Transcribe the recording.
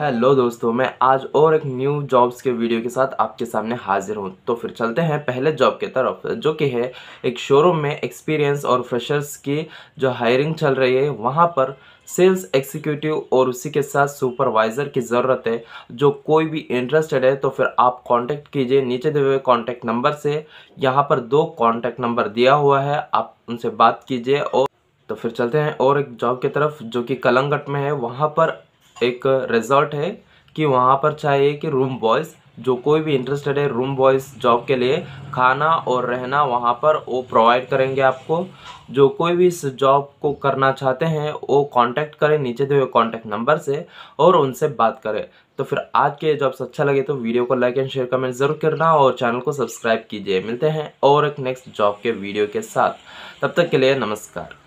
hello दोस्तों मैं आज और एक न्यू जॉब्स के वीडियो के साथ आपके सामने हाजिर हूँ तो फिर चलते हैं पहले जॉब के तरफ जो कि है एक शोरूम में एक्सपीरियंस और फ्रेशर्स की जो हायरिंग चल रही है वहाँ पर सेल्स एग्जीक्यूटिव और उसी के साथ सुपरवाइज़र की ज़रूरत है जो कोई भी इंटरेस्टेड है तो फिर आप कांटेक्ट कीजिए नीचे दिए हुए कॉन्टेक्ट नंबर से यहाँ पर दो कॉन्टेक्ट नंबर दिया हुआ है आप उनसे बात कीजिए और तो फिर चलते हैं और एक जॉब की तरफ जो कि कलंगट में है वहाँ पर एक रिजॉर्ट है कि वहाँ पर चाहिए कि रूम बॉयज़ जो कोई भी इंटरेस्टेड है रूम बॉयज़ जॉब के लिए खाना और रहना वहाँ पर वो प्रोवाइड करेंगे आपको जो कोई भी इस जॉब को करना चाहते हैं वो कांटेक्ट करें नीचे दिए हुए कांटेक्ट नंबर से और उनसे बात करें तो फिर आज के जॉब्स अच्छा लगे तो वीडियो को लाइक एंड शेयर कमेंट ज़रूर करना और चैनल को सब्सक्राइब कीजिए मिलते हैं और एक नेक्स्ट जॉब के वीडियो के साथ तब तक के लिए नमस्कार